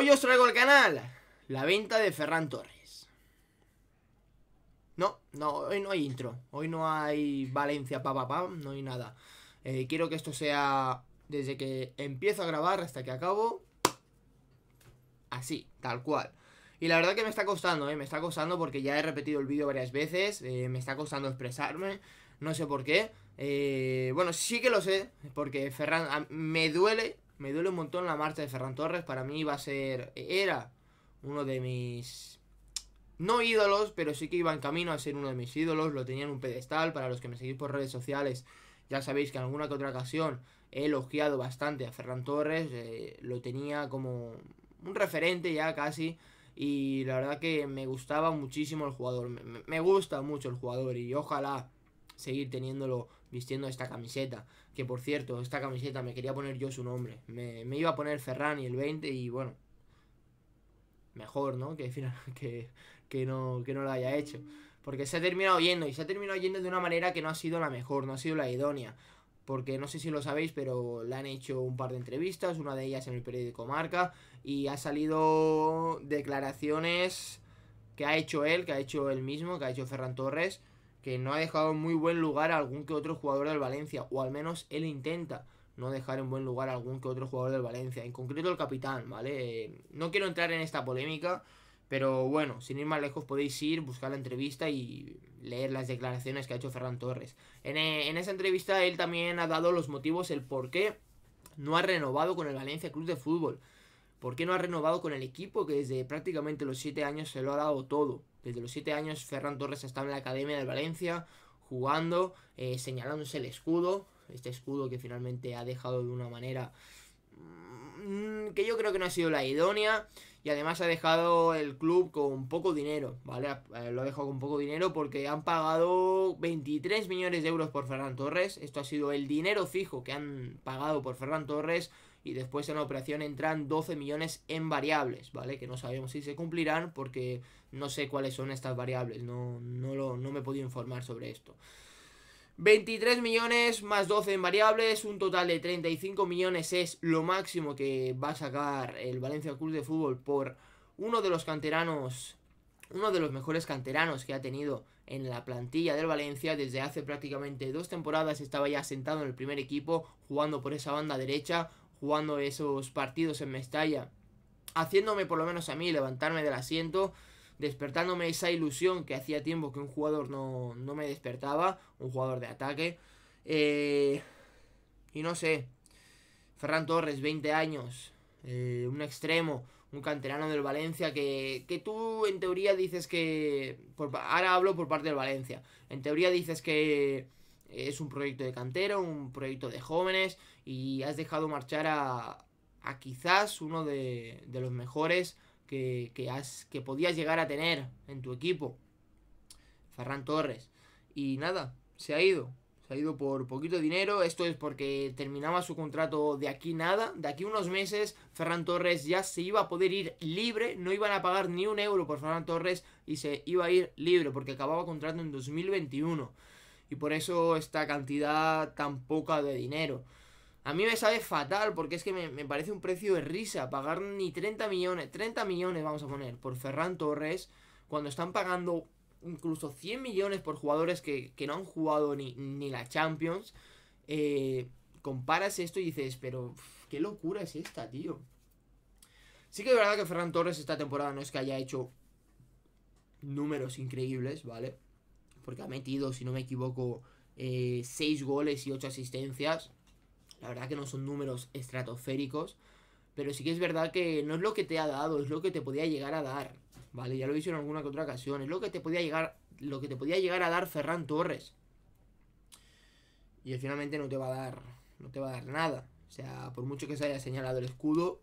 Hoy os traigo el canal la venta de Ferran Torres. No, no, hoy no hay intro. Hoy no hay Valencia, pa, pa, no hay nada. Eh, quiero que esto sea desde que empiezo a grabar hasta que acabo. Así, tal cual. Y la verdad que me está costando, ¿eh? Me está costando porque ya he repetido el vídeo varias veces. Eh, me está costando expresarme. No sé por qué. Eh, bueno, sí que lo sé. Porque Ferran... me duele me duele un montón la marcha de Ferran Torres. Para mí iba a ser. Era uno de mis. No ídolos, pero sí que iba en camino a ser uno de mis ídolos. Lo tenía en un pedestal. Para los que me seguís por redes sociales, ya sabéis que en alguna que otra ocasión he elogiado bastante a Ferran Torres. Eh, lo tenía como un referente ya casi. Y la verdad que me gustaba muchísimo el jugador. me gusta mucho el jugador. Y ojalá seguir teniéndolo vistiendo esta camiseta. Que por cierto, esta camiseta me quería poner yo su nombre. Me, iba a poner Ferran y el 20 y bueno. Mejor, ¿no? Que, que, que, no, que no lo haya hecho. Porque se ha terminado yendo y se ha terminado yendo de una manera que no ha sido la mejor, no ha sido la idónea. Porque no sé si lo sabéis, pero le han hecho un par de entrevistas, una de ellas en el periódico Marca, y ha salido declaraciones que ha hecho él, que ha hecho él mismo, que ha hecho Ferran Torres, que no ha dejado en muy buen lugar a algún que otro jugador del Valencia, o al menos él intenta no dejar en buen lugar a algún que otro jugador del Valencia, en concreto el capitán, ¿vale? no quiero entrar en esta polémica, pero bueno, sin ir más lejos podéis ir, buscar la entrevista y leer las declaraciones que ha hecho Ferran Torres. En, eh, en esa entrevista él también ha dado los motivos, el por qué no ha renovado con el Valencia Club de Fútbol. ¿Por qué no ha renovado con el equipo que desde prácticamente los 7 años se lo ha dado todo? Desde los 7 años Ferran Torres está en la Academia de Valencia jugando, eh, señalándose el escudo, este escudo que finalmente ha dejado de una manera mm, que yo creo que no ha sido la idónea y además ha dejado el club con poco dinero, ¿vale? Eh, lo ha dejado con poco dinero porque han pagado 23 millones de euros por Ferran Torres, esto ha sido el dinero fijo que han pagado por Ferran Torres y después en la operación entran 12 millones en variables, ¿vale? Que no sabemos si se cumplirán porque no sé cuáles son estas variables, no, no, no me he podido informar sobre esto. 23 millones más 12 en variables, un total de 35 millones es lo máximo que va a sacar el Valencia Club de Fútbol por uno de los canteranos, uno de los mejores canteranos que ha tenido en la plantilla del Valencia desde hace prácticamente dos temporadas, estaba ya sentado en el primer equipo, jugando por esa banda derecha, jugando esos partidos en Mestalla, haciéndome por lo menos a mí levantarme del asiento despertándome esa ilusión que hacía tiempo que un jugador no, me despertaba, un jugador de ataque. Eh, y no sé, Ferran Torres, 20 años, eh, un extremo, un canterano del Valencia que, que tú en teoría dices que... Por, ahora hablo por parte del Valencia. En teoría dices que es un proyecto de cantera, un proyecto de jóvenes y has dejado marchar a, a quizás uno de, de los mejores que, has, que podías llegar a tener en tu equipo. Ferran Torres. Y nada, se ha ido. Se ha ido por poquito dinero. Esto es porque terminaba su contrato de aquí nada. De aquí unos meses, Ferran Torres ya se iba a poder ir libre. No iban a pagar ni un euro por Ferran Torres y se iba a ir libre porque acababa contrato en 2021. Y por eso esta cantidad tan poca de dinero. A mí me sabe fatal porque es que me, parece un precio de risa pagar ni 30 millones, 30 millones vamos a poner por Ferran Torres cuando están pagando incluso 100 millones por jugadores que, no han jugado ni, la Champions. Eh, comparas esto y dices, pero qué locura es esta, tío. Sí que es verdad que Ferran Torres esta temporada no es que haya hecho números increíbles, ¿vale? Porque ha metido, si no me equivoco, 6 eh, goles y 8 asistencias la verdad que no son números estratosféricos. Pero sí que es verdad que no es lo que te ha dado, es lo que te podía llegar a dar. Vale, ya lo he dicho en alguna que otra ocasión. Es lo que te podía llegar, lo que te podía llegar a dar Ferran Torres. Y finalmente no te va a dar. No te va a dar nada. O sea, por mucho que se haya señalado el escudo.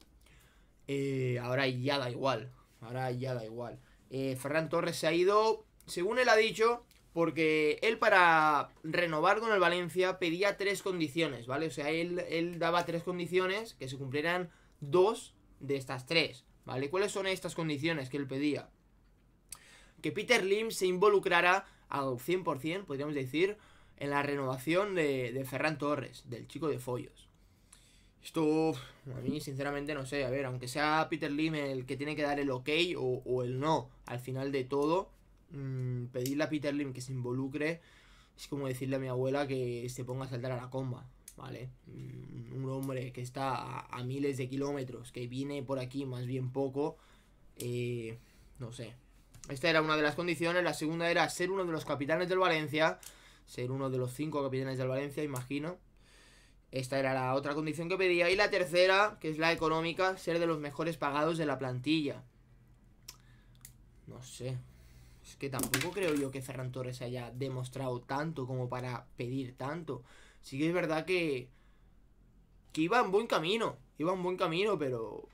Eh, ahora ya da igual. Ahora ya da igual. Eh, Ferran Torres se ha ido. Según él ha dicho. Porque él para renovar con el Valencia pedía tres condiciones, ¿vale? O sea, él, él daba tres condiciones que se cumplieran dos de estas tres, ¿vale? ¿Cuáles son estas condiciones que él pedía? Que Peter Lim se involucrara al 100%, podríamos decir, en la renovación de, de Ferran Torres, del chico de Follos. Esto, a mí sinceramente no sé, a ver, aunque sea Peter Lim el que tiene que dar el ok o el no al final de todo, Mm, pedirle a Peter Lim que se involucre es como decirle a mi abuela que se ponga a saltar a la comba, ¿vale? Mm, un hombre que está a, miles de kilómetros, que viene por aquí más bien poco, eh, no sé. Esta era una de las condiciones, la segunda era ser uno de los capitanes del Valencia, ser uno de los cinco capitanes del Valencia, imagino. Esta era la otra condición que pedía. Y la tercera, que es la económica, ser de los mejores pagados de la plantilla. No sé, es que tampoco creo yo que Ferran Torres haya demostrado tanto como para pedir tanto. Sí que es verdad que, que iba en buen camino, iba en buen camino, pero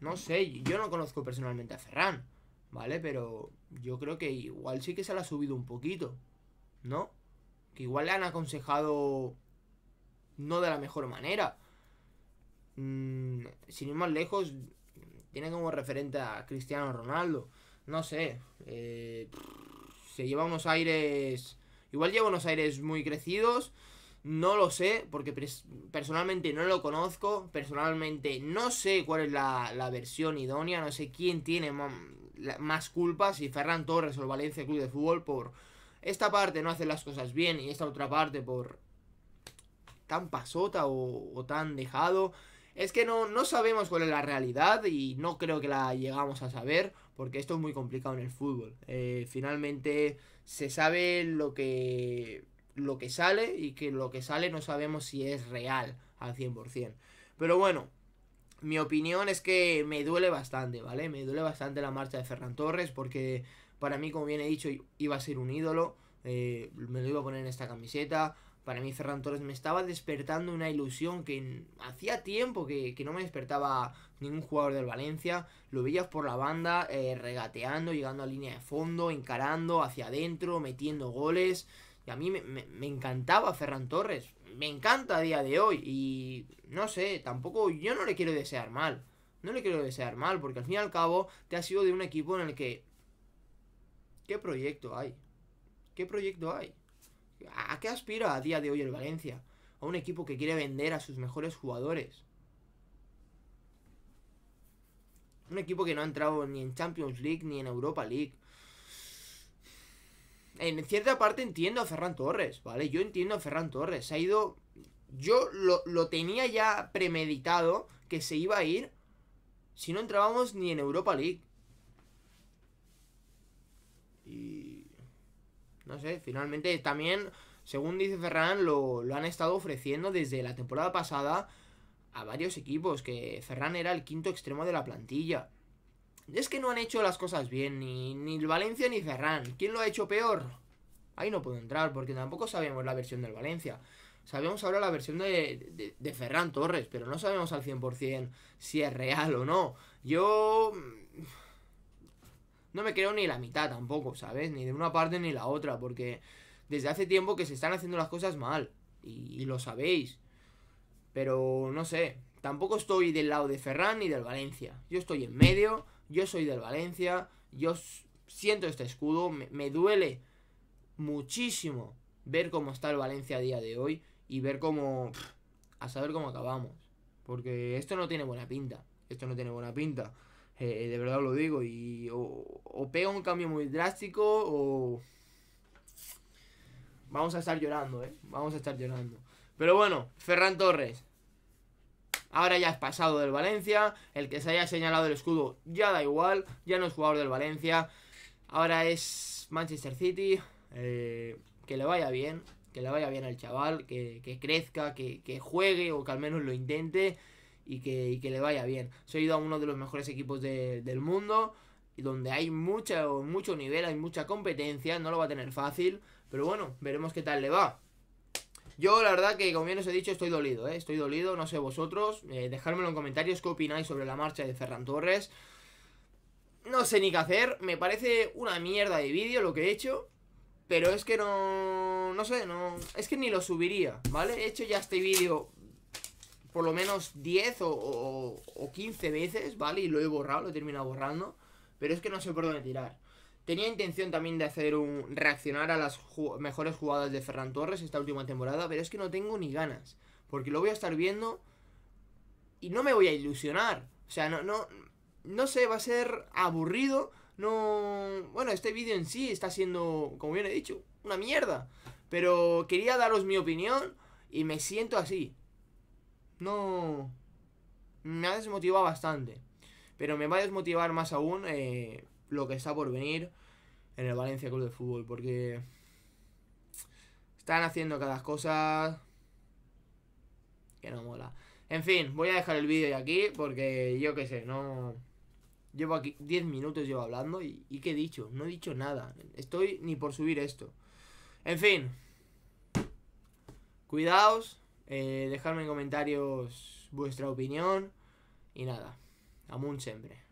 no sé, yo no conozco personalmente a Ferran, ¿vale? Pero yo creo que igual sí que se la ha subido un poquito, ¿no? Que igual le han aconsejado no de la mejor manera. Mm, sin ir más lejos, tiene como referente a Cristiano Ronaldo no sé, eh, se lleva unos aires, igual lleva unos aires muy crecidos, no lo sé, porque personalmente no lo conozco, personalmente no sé cuál es la, versión idónea, no sé quién tiene más culpa, si Ferran Torres o el Valencia Club de Fútbol por esta parte no hacer las cosas bien y esta otra parte por tan pasota o, tan dejado. Es que no, no sabemos cuál es la realidad y no creo que la llegamos a saber porque esto es muy complicado en el fútbol. Eh, finalmente se sabe lo que, lo que sale y que lo que sale no sabemos si es real al 100%. Pero bueno, mi opinión es que me duele bastante, ¿vale? Me duele bastante la marcha de Ferran Torres porque para mí, como bien he dicho, iba a ser un ídolo. Eh, me lo iba a poner en esta camiseta para mí Ferran Torres me estaba despertando una ilusión que hacía tiempo que, no me despertaba ningún jugador del Valencia. Lo veías por la banda, eh, regateando, llegando a línea de fondo, encarando hacia adentro, metiendo goles. Y a mí me, encantaba Ferran Torres. Me encanta a día de hoy. Y no sé, tampoco yo no le quiero desear mal. No le quiero desear mal, porque al fin y al cabo te has sido de un equipo en el que... ¿Qué proyecto hay? ¿Qué proyecto hay? ¿A qué aspira a día de hoy el Valencia? A un equipo que quiere vender a sus mejores jugadores. Un equipo que no ha entrado ni en Champions League ni en Europa League. En cierta parte entiendo a Ferran Torres, ¿vale? Yo entiendo a Ferran Torres. Se ha ido. Yo lo, lo tenía ya premeditado que se iba a ir si no entrábamos ni en Europa League. No sé, finalmente también, según dice Ferran, lo, han estado ofreciendo desde la temporada pasada a varios equipos, que Ferran era el quinto extremo de la plantilla. Es que no han hecho las cosas bien, ni, el Valencia ni Ferran. ¿Quién lo ha hecho peor? Ahí no puedo entrar, porque tampoco sabemos la versión del Valencia. Sabemos ahora la versión de, de Ferran Torres, pero no sabemos al 100% si es real o no. Yo no me creo ni la mitad tampoco, ¿sabes? Ni de una parte ni la otra, porque desde hace tiempo que se están haciendo las cosas mal, y, lo sabéis. Pero no sé, tampoco estoy del lado de Ferran ni del Valencia. Yo estoy en medio, yo soy del Valencia, yo siento este escudo, me, me duele muchísimo ver cómo está el Valencia a día de hoy y ver cómo... a saber cómo acabamos. Porque esto no tiene buena pinta. Esto no tiene buena pinta. Eh, de verdad lo digo. Y o, pega un cambio muy drástico o vamos a estar llorando, ¿eh? Vamos a estar llorando. Pero bueno, Ferran Torres. Ahora ya es pasado del Valencia. El que se haya señalado el escudo ya da igual. Ya no es jugador del Valencia. Ahora es Manchester City. Eh, que le vaya bien. Que le vaya bien al chaval. Que, crezca. Que, que juegue o que al menos lo intente y que, le vaya bien. Se ha ido a uno de los mejores equipos del mundo, y donde hay mucha, mucho nivel, hay mucha competencia, no lo va a tener fácil, pero bueno, veremos qué tal le va. Yo la verdad que como bien os he dicho estoy dolido, ¿eh? estoy dolido, no sé vosotros, eh, dejármelo en comentarios qué opináis sobre la marcha de Ferran Torres. No sé ni qué hacer, me parece una mierda de vídeo lo que he hecho, pero es que no, no sé, no, es que ni lo subiría, ¿vale? He hecho ya este vídeo por lo menos 10 o, o, 15 veces, ¿vale? Y lo he borrado, lo he terminado borrando. Pero es que no sé por dónde tirar. Tenía intención también de hacer un reaccionar a las mejores jugadas de Ferran Torres esta última temporada, pero es que no tengo ni ganas, porque lo voy a estar viendo y no me voy a ilusionar. O sea, no no no sé, va a ser aburrido. No, bueno, este vídeo en sí está siendo, como bien he dicho, una mierda, pero quería daros mi opinión y me siento así no... Me ha desmotivado bastante. Pero me va a desmotivar más aún eh, lo que está por venir en el Valencia Club de Fútbol. Porque están haciendo cada cosa que no mola. En fin, voy a dejar el vídeo de aquí porque yo qué sé, no... Llevo aquí 10 minutos llevo hablando y, y ¿qué he dicho? No he dicho nada. Estoy ni por subir esto. En fin. Cuidaos. Eh, dejadme en comentarios vuestra opinión. Y nada, amun siempre.